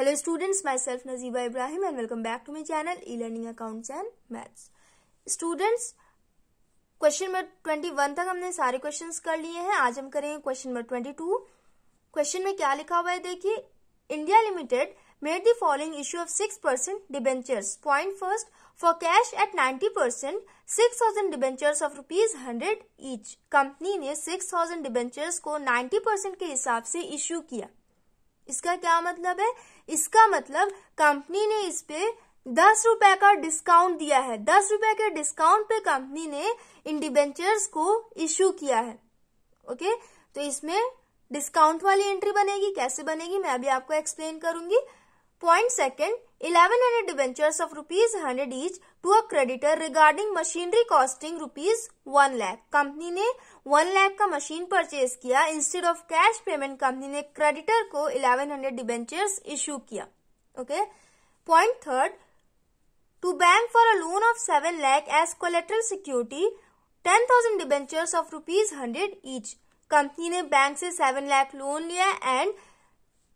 Hello students myself Najiba Ibrahim and welcome back to my channel e learning accounts and maths students question number one तक हमने सारे questions कर लिए हैं आज हम करेंगे क्वेश्चन नंबर टू क्वेश्चन में क्या लिखा हुआ है देखिए India limited made the following issue of six percent debentures point first for cash at ninety percent six thousand debentures of rupees hundred each company ने सिक्स थाउजेंड डिबेंचर्स को ninety percent के हिसाब से इश्यू किया इसका क्या मतलब है इसका मतलब कंपनी ने इस पे दस रुपए का डिस्काउंट दिया है दस रुपए के डिस्काउंट पे कंपनी ने इन डिबेंचर्स को इश्यू किया है ओके तो इसमें डिस्काउंट वाली एंट्री बनेगी कैसे बनेगी मैं अभी आपको एक्सप्लेन करूंगी point second eleven hundred debentures of rupees hundred each to a creditor regarding machinery costing rupees one lakh company ने वन लैख का मशीन परचेज किया instead of cash payment company ने क्रेडिटर को इलेवन हंड्रेड डिबेंचर्स इश्यू किया okay point third to bank for a loan of seven lakh as collateral security ten thousand debentures of rupees hundred each company ने bank से seven lakh loan लिया and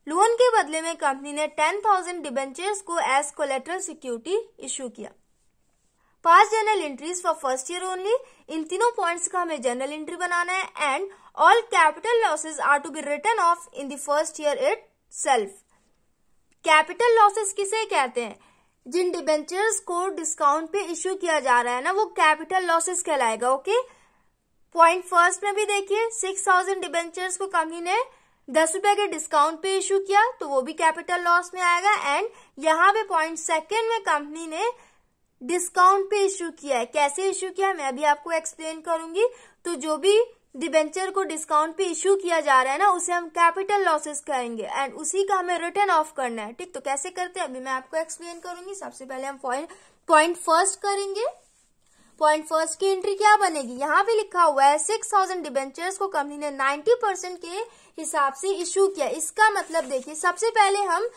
loan के बदले में company ने ten thousand debentures को as collateral security issue किया पांच journal entries for first year only इन तीनों पॉइंट्स का हमें जर्नल एंट्री बनाना है and all capital losses are to be written off in the first year itself capital losses किसे कहते हैं जिन डिबेंचर्स को डिस्काउंट पे इश्यू किया जा रहा है ना वो कैपिटल लॉसेस कहलाएगा ओके पॉइंट फर्स्ट में भी देखिए सिक्स थाउजेंड डिबेंचर्स को कंपनी ने दस रुपए के डिस्काउंट पे इश्यू किया तो वो भी कैपिटल लॉस में आएगा एंड यहाँ पे पॉइंट सेकेंड में कंपनी ने डिस्काउंट पे इश्यू किया है कैसे इश्यू किया है मैं अभी आपको एक्सप्लेन करूंगी तो जो भी डिबेंचर को डिस्काउंट पे इश्यू किया जा रहा है ना उसे हम कैपिटल लॉसेस कहेंगे एंड उसी का हमें रिटर्न ऑफ करना है ठीक तो कैसे करते हैं अभी मैं आपको एक्सप्लेन करूंगी सबसे पहले हम पॉइंट फर्स्ट करेंगे पॉइंट फर्स्ट की एंट्री क्या बनेगी यहाँ पे लिखा हुआ है सिक्स थाउजेंड डिबेंचर्स को कंपनी ने नाइन्टी परसेंट के हिसाब से इश्यू किया इसका मतलब देखिए सबसे पहले हम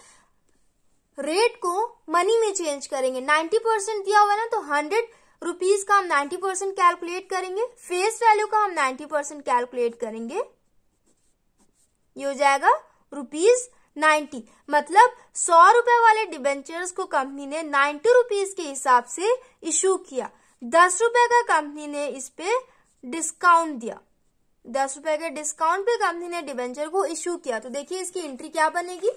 रेट को मनी में चेंज करेंगे 90 परसेंट दिया हुआ है ना तो 100 रुपीज का हम 90 परसेंट कैलकुलेट करेंगे फेस वैल्यू का हम 90 परसेंट कैलकुलेट करेंगे ये हो जाएगा रुपीज 90 मतलब सौ रुपए वाले डिबेंचर्स को कंपनी ने 90 रुपीज के हिसाब से इशू किया दस रुपए का कंपनी ने इस पे डिस्काउंट दिया दस रुपए के डिस्काउंट पे कंपनी ने डिबेंचर को इशू किया तो देखिए इसकी एंट्री क्या बनेगी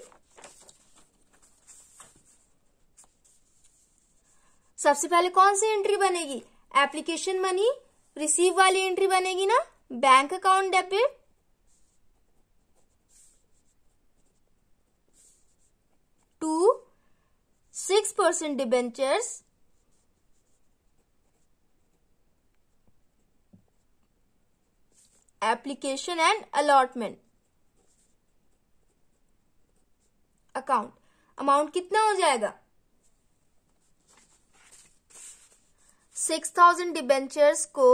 सबसे पहले कौन सी एंट्री बनेगी एप्लीकेशन मनी रिसीव वाली एंट्री बनेगी ना bank account debit to six percent debentures application and allotment account amount कितना हो जाएगा सिक्स थाउजेंड डिबेंचर्स को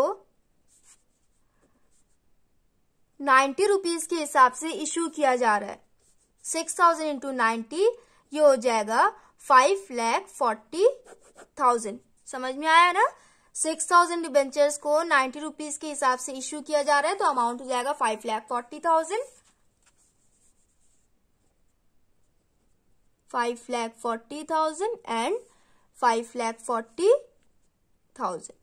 नाइन्टी रुपीज के हिसाब से इशू किया जा रहा है सिक्स थाउजेंड इंटू नाइन्टी ये हो जाएगा फाइव लैख फोर्टी थाउजेंड समझ में आया ना सिक्स थाउजेंड डिबेंचर्स को नाइन्टी रुपीज के हिसाब से इश्यू किया जा रहा है तो अमाउंट हो जाएगा five lakh forty thousand five lakh forty thousand and five lakh forty thousand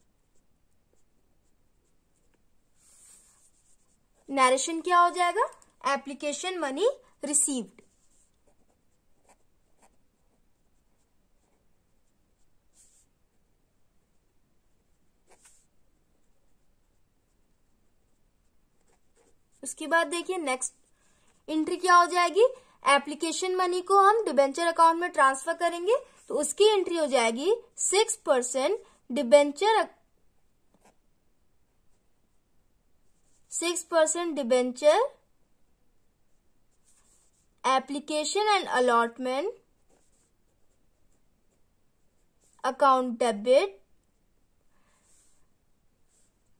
narration क्या हो जाएगा एप्लीकेशन मनी रिसीव्ड उसके बाद देखिए नेक्स्ट एंट्री क्या हो जाएगी एप्लीकेशन मनी को हम डिबेंचर अकाउंट में ट्रांसफर करेंगे तो उसकी एंट्री हो जाएगी six percent debenture six percent debenture application and allotment account debit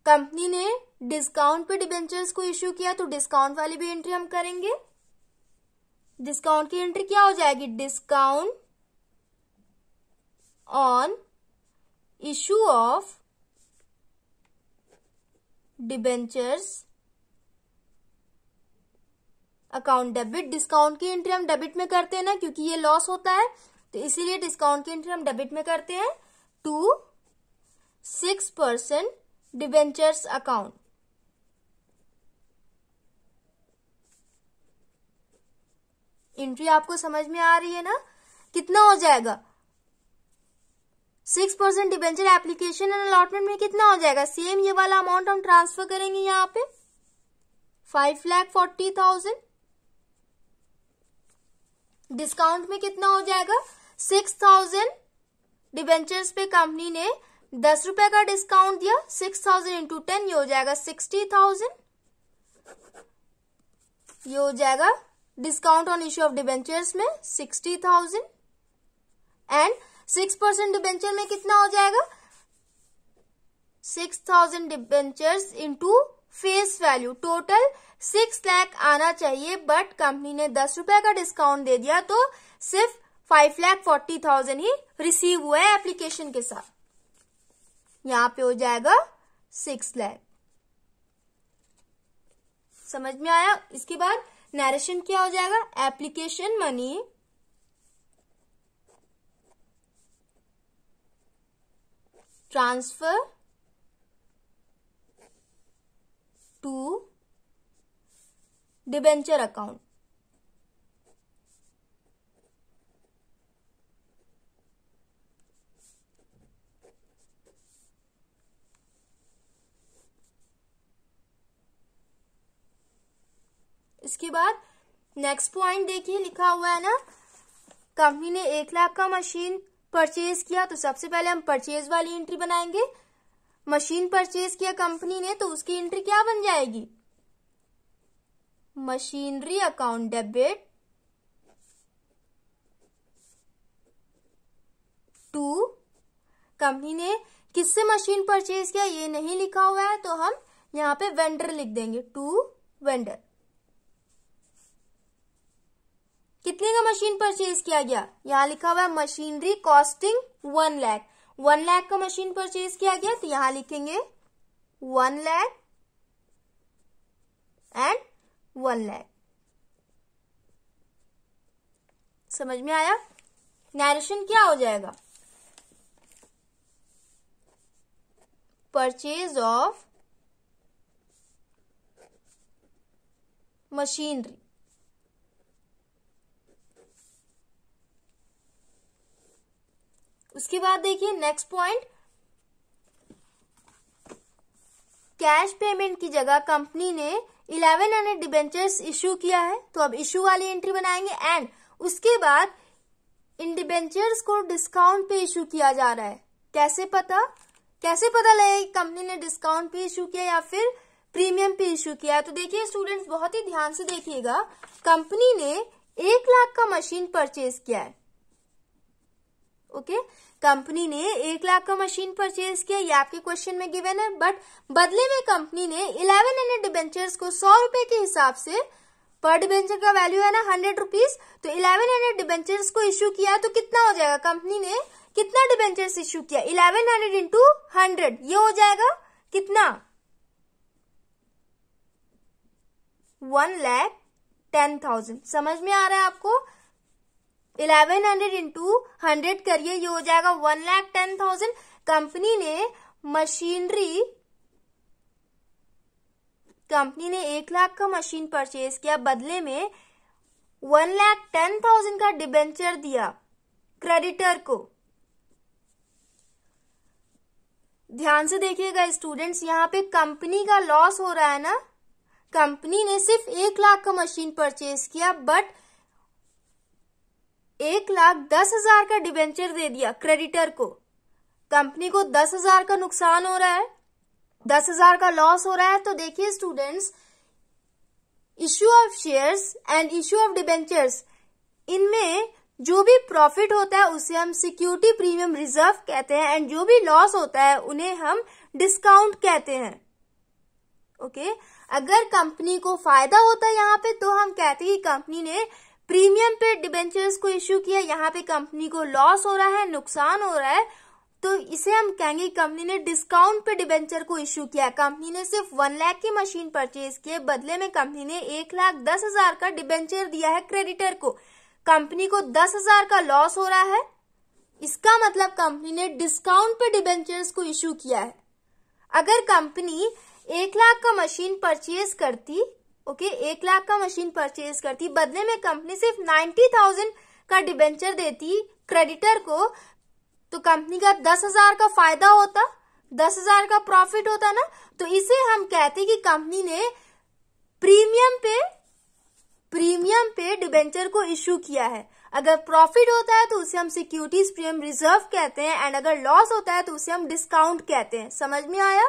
company ने डिस्काउंट पे डिबेंचर्स को इश्यू किया तो डिस्काउंट वाली भी एंट्री हम करेंगे डिस्काउंट की एंट्री क्या हो जाएगी discount on issue of debentures account debit discount की एंट्री हम डेबिट में करते हैं ना क्योंकि ये लॉस होता है तो इसीलिए डिस्काउंट की एंट्री हम डेबिट में करते हैं to six percent debentures account entry आपको समझ में आ रही है ना कितना हो जाएगा six percent debenture application and allotment में कितना हो जाएगा सेम ये वाला अमाउंट हम ट्रांसफर करेंगे यहाँ पे five lakh forty thousand discount में कितना हो जाएगा सिक्स थाउजेंड डिबेंचर्स पे कंपनी ने दस रुपए का डिस्काउंट दिया सिक्स थाउजेंड इंटू टेन ये हो जाएगा सिक्सटी थाउजेंड ये हो जाएगा discount on issue of debentures में sixty thousand and six percent debenture में कितना हो जाएगा six thousand debentures into face value total six lakh आना चाहिए बट कंपनी ने दस रुपए का डिस्काउंट दे दिया तो सिर्फ फाइव लैख फोर्टी थाउजेंड ही रिसीव हुआ है एप्लीकेशन के साथ यहां पे हो जाएगा सिक्स लैख समझ में आया इसके बाद नरेशन क्या हो जाएगा application money transfer to debenture account इसके बाद नेक्स्ट पॉइंट देखिए लिखा हुआ है ना कंपनी ने एक लाख का मशीन परचेज किया तो सबसे पहले हम परचेज वाली एंट्री बनाएंगे मशीन परचेज किया कंपनी ने तो उसकी एंट्री क्या बन जाएगी machinery account debit to company ने किससे मशीन परचेज किया ये नहीं लिखा हुआ है तो हम यहाँ पे वेंडर लिख देंगे टू वेंडर कितने का मशीन परचेज किया गया यहाँ लिखा हुआ है machinery costing one lakh one lakh का मशीन परचेज किया गया तो यहाँ लिखेंगे one lakh and one lakh समझ में आया नरेशन क्या हो जाएगा परचेज ऑफ मशीनरी उसके बाद देखिए नेक्स्ट पॉइंट कैश पेमेंट की जगह कंपनी ने इलेवन हंड्रेड डिबेंचर्स इश्यू किया है तो अब इशू वाली एंट्री बनाएंगे एंड उसके बाद इन डिबेंचर्स को डिस्काउंट पे इशू किया जा रहा है कैसे पता कैसे पता लगेगा कंपनी ने डिस्काउंट पे इशू किया या फिर प्रीमियम पे इशू किया तो देखिए स्टूडेंट्स बहुत ही ध्यान से देखिएगा कंपनी ने एक लाख का मशीन परचेज किया है ओके कंपनी ने एक लाख का मशीन परचेज किया ये आपके क्वेश्चन में गिवन है बट बदले में कंपनी ने इलेवन हंड्रेड डिबेंचर्स को सौ रुपए के हिसाब से पर डिबेंचर का वैल्यू है ना हंड्रेड रुपीज तो इलेवन हंड्रेड डिबेंचर्स को इश्यू किया तो कितना हो जाएगा कंपनी ने कितना डिबेंचर्स इश्यू किया इलेवन हंड्रेड इंटू हंड्रेड ये हो जाएगा कितना वन लैख टेन थाउजेंड समझ में आ रहा है आपको इलेवन हंड्रेड इंटू हंड्रेड करिए ये हो जाएगा one lakh ten thousand company ने मशीनरी कंपनी ने एक लाख का मशीन परचेज किया बदले में वन लाख टेन थाउजेंड का डिबेंचर दिया क्रेडिटर को ध्यान से देखिएगा स्टूडेंट्स यहाँ पे कंपनी का लॉस हो रहा है ना कंपनी ने सिर्फ एक लाख का मशीन परचेज किया बट एक लाख दस हजार का डिबेंचर दे दिया क्रेडिटर को कंपनी को दस हजार का नुकसान हो रहा है दस हजार का लॉस हो रहा है तो देखिए students issue of shares and issue of debentures इनमें जो भी प्रॉफिट होता है उसे हम सिक्योरिटी प्रीमियम रिजर्व कहते हैं एंड जो भी लॉस होता है उन्हें हम डिस्काउंट कहते हैं ओके okay? अगर कंपनी को फायदा होता है यहाँ पे तो हम कहते हैं कंपनी ने प्रीमियम पे डिबेंचर्स को इश्यू किया यहाँ पे कंपनी को लॉस हो रहा है नुकसान हो रहा है तो इसे हम कहेंगे कंपनी ने डिस्काउंट पे डिबेंचर को इश्यू किया कंपनी ने सिर्फ वन लाख की मशीन परचेज किए बदले में कंपनी ने एक लाख दस हजार का डिबेंचर दिया है क्रेडिटर को कंपनी को दस हजार का लॉस हो रहा है इसका मतलब कंपनी ने डिस्काउंट पे डिबेंचर्स को इश्यू किया है अगर कंपनी एक लाख का मशीन परचेज करती ओके एक लाख का मशीन परचेज करती बदले में कंपनी सिर्फ नाइन्टी थाउजेंड का डिबेंचर देती क्रेडिटर को तो कंपनी का दस हजार का फायदा होता दस हजार का प्रॉफिट होता ना तो इसे हम कहते कि कंपनी ने प्रीमियम पे प्रीमियम पे डिबेंचर को इश्यू किया है अगर प्रॉफिट होता है तो उसे हम सिक्योरिटीज प्रीमियम रिजर्व कहते हैं एंड अगर लॉस होता है तो उसे हम डिस्काउंट कहते हैं समझ में आया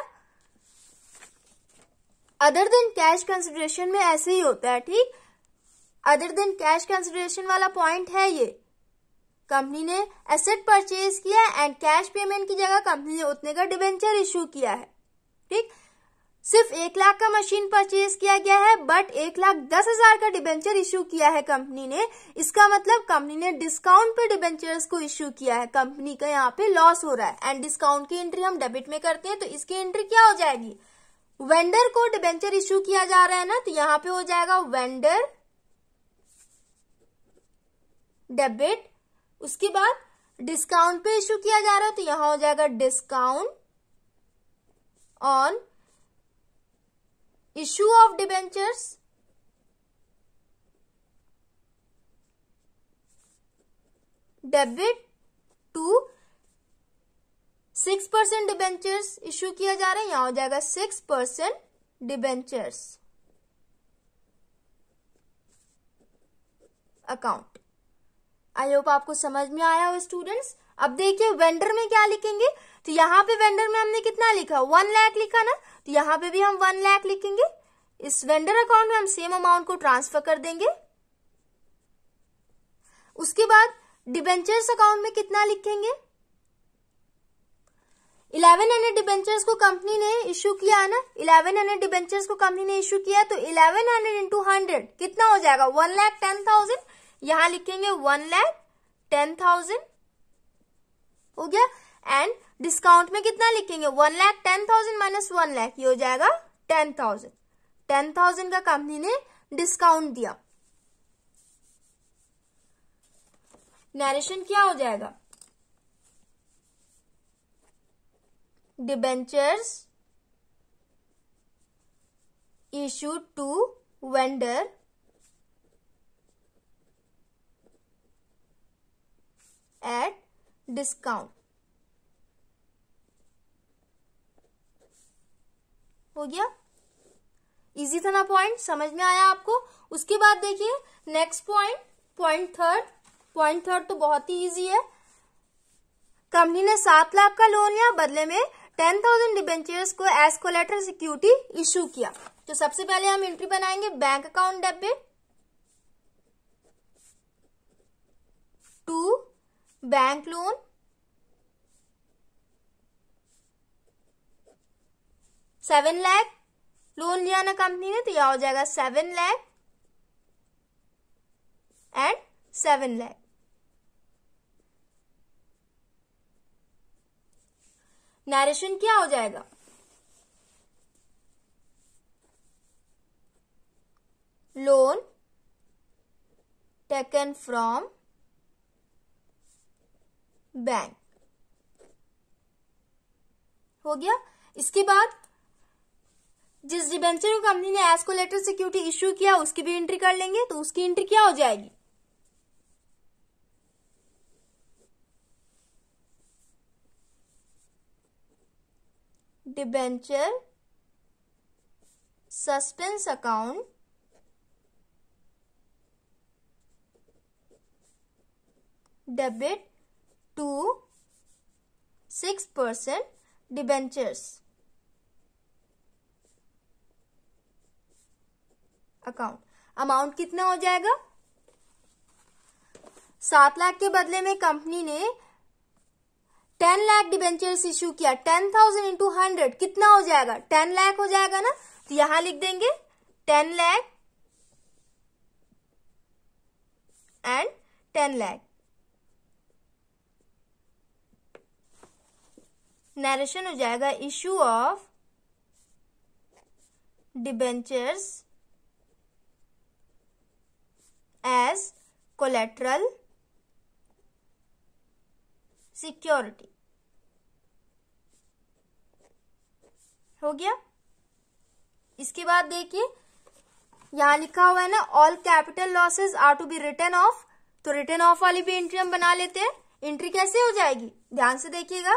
अदर देन कैश कंसिडरेशन में ऐसे ही होता है ठीक अदर देन कैश कंसिडरेशन वाला पॉइंट है ये कंपनी ने एसेट परचेज किया एंड कैश पेमेंट की जगह कंपनी ने उतने का डिबेंचर इशू किया है ठीक सिर्फ एक लाख का मशीन परचेज किया गया है बट एक लाख दस हजार का डिबेंचर इश्यू किया है कंपनी ने इसका मतलब कंपनी ने डिस्काउंट पे डिबेंचर्स को इश्यू किया है कंपनी का यहाँ पे लॉस हो रहा है एंड डिस्काउंट की एंट्री हम डेबिट में करते हैं तो इसकी एंट्री क्या हो जाएगी वेंडर को डिबेंचर इश्यू किया जा रहा है ना तो यहां पे हो जाएगा वेंडर डेबिट उसके बाद डिस्काउंट पे इश्यू किया जा रहा है तो यहां हो जाएगा discount on issue of debentures debit to six percent debentures issue किया जा रहा है यहां हो जाएगा six percent debentures account I hope आपको समझ में आया हो स्टूडेंट्स अब देखिए वेंडर में क्या लिखेंगे तो यहां पे वेंडर में हमने कितना लिखा वन लाख लिखा ना तो यहां पे भी हम वन लाख लिखेंगे इस वेंडर अकाउंट में हम सेम अमाउंट को ट्रांसफर कर देंगे उसके बाद डिबेंचर्स अकाउंट में कितना लिखेंगे इलेवन हंड्रेड डिबेंचर्स को कंपनी ने इश्यू किया है ना इलेवन हंड्रेड डिबेंचर्स को कंपनी ने इश्यू किया तो इलेवन हंड्रेड इंटू हंड्रेड कितना हो जाएगा वन लैख टेन थाउजेंड यहां लिखेंगे वन लैख टेन थाउजेंड हो गया एंड डिस्काउंट में कितना लिखेंगे one lakh ten thousand minus one lakh ये हो जाएगा टेन थाउजेंड टेन थाउजेंड का कंपनी ने डिस्काउंट दिया नरेशन क्या हो जाएगा debentures issued to vendor at discount हो गया इजी था ना पॉइंट समझ में आया आपको उसके बाद देखिए next point point third point third तो बहुत ही इजी है कंपनी ने सात लाख का लोन लिया बदले में टेन थाउजेंड डिबेंचर्स को एज कोलेटरल सिक्योरिटी इश्यू किया तो सबसे पहले हम एंट्री बनाएंगे bank account debit to bank loan seven lakh loan लिया ना कंपनी ने तो यह हो जाएगा seven lakh and seven lakh narration क्या हो जाएगा लोन टेकन फ्रॉम बैंक हो गया इसके बाद जिस डिबेंचर को कंपनी ने एज लेटर सिक्योरिटी इश्यू किया उसकी भी एंट्री कर लेंगे तो उसकी एंट्री क्या हो जाएगी debenture suspense account debit to six percent debentures account amount कितना हो जाएगा सात लाख के बदले में कंपनी ने टेन लाख डिबेंचर्स इश्यू किया टेन थाउजेंड इंटू हंड्रेड कितना हो जाएगा टेन लाख हो जाएगा ना तो यहां लिख देंगे ten lakh and ten lakh narration हो जाएगा issue of debentures as collateral security हो गया इसके बाद देखिए यहां लिखा हुआ है ना all capital losses are to be written off तो रिटर्न ऑफ वाली भी एंट्री हम बना लेते हैं एंट्री कैसे हो जाएगी ध्यान से देखिएगा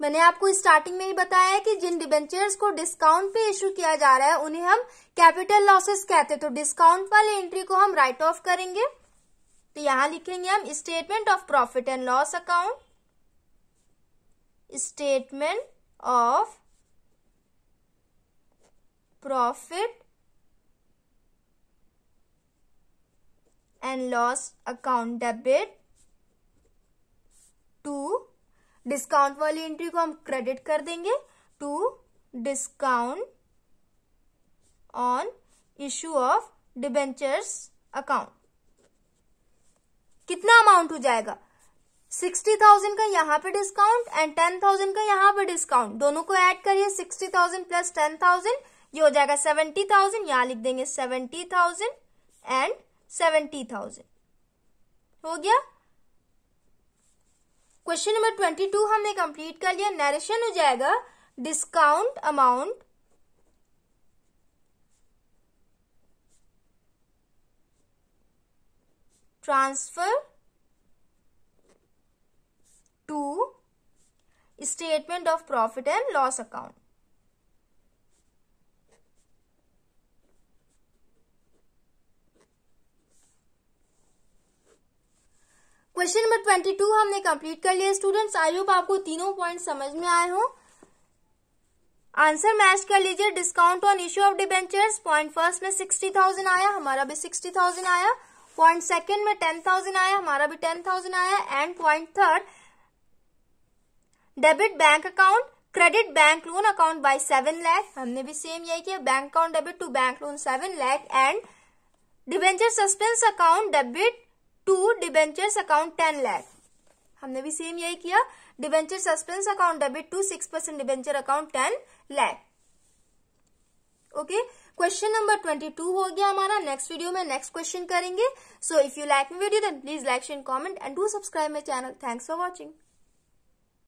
मैंने आपको स्टार्टिंग में ही बताया है कि जिन डिबेंचर्स को डिस्काउंट पे इश्यू किया जा रहा है उन्हें हम कैपिटल लॉसेस कहते हैं तो डिस्काउंट वाले एंट्री को हम राइट ऑफ करेंगे तो यहां लिखेंगे हम statement of profit and loss account statement of profit and loss account debit to discount वाली एंट्री को हम क्रेडिट कर देंगे to discount on issue of debentures account कितना अमाउंट हो जाएगा सिक्सटी थाउजेंड का यहाँ पे डिस्काउंट एंड टेन थाउजेंड का यहाँ पे डिस्काउंट दोनों को ऐड करिए sixty thousand plus ten thousand ये हो जाएगा सेवेंटी थाउजेंड यहाँ लिख देंगे seventy thousand and seventy thousand हो गया क्वेश्चन नंबर ट्वेंटी टू हमने कंप्लीट कर लिया नरेशन हो जाएगा discount amount transfer to statement of profit and loss account question number twenty two हमने कंप्लीट कर लिया स्टूडेंट्स आई होप आपको तीनों पॉइंट समझ में आए हो आंसर मैच कर लीजिए discount on issue of debentures point first में सिक्सटी थाउजेंड आया हमारा भी सिक्सटी थाउजेंड आया पॉइंट सेकेंड में टेन थाउजेंड आया हमारा भी टेन थाउजेंड आया and point third debit bank account credit bank loan account by seven lakh हमने भी सेम यही किया bank account debit to bank loan seven lakh and debenture suspense account debit to debenture account ten lakh हमने भी same यही किया debenture suspense account debit to six percent debenture account ten lakh okay question number twenty two हो गया हमारा next video में next question करेंगे so if you like me video then please like and comment and do subscribe my channel thanks for watching